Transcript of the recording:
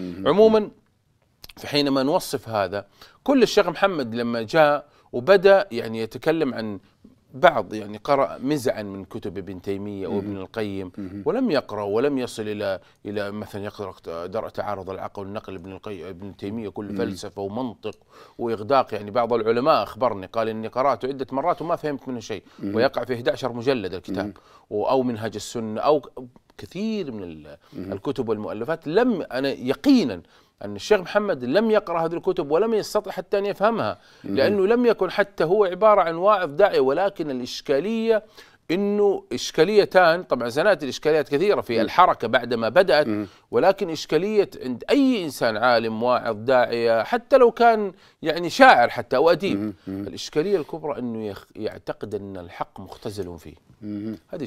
عموما فحينما نوصف هذا كل الشيخ محمد لما جاء وبدا يعني يتكلم عن بعض يعني قرأ مزعا من كتب ابن تيمية وابن القيم ولم يقرأ ولم يصل إلى إلى مثلا يقرأ درء تعارض العقل والنقل ابن القيم ابن تيمية كل فلسفة ومنطق وإغداق يعني بعض العلماء أخبرني قال إني قرأته عدة مرات وما فهمت منه شيء ويقع في 11 مجلد الكتاب أو منهج السنة أو كثير من الكتب والمؤلفات لم أنا يقينا أن الشيخ محمد لم يقرأ هذه الكتب ولم يستطع حتى أن يفهمها لأنه لم يكن حتى هو عبارة عن واعظ داعية ولكن الإشكالية انه اشكاليتان طبعا زنات الاشكاليات كثيره في الحركه بعدما بدات ولكن اشكاليه عند اي انسان عالم واعظ داعيه حتى لو كان يعني شاعر حتى او اديب الاشكاليه الكبرى انه يعتقد ان الحق مختزل فيه هذه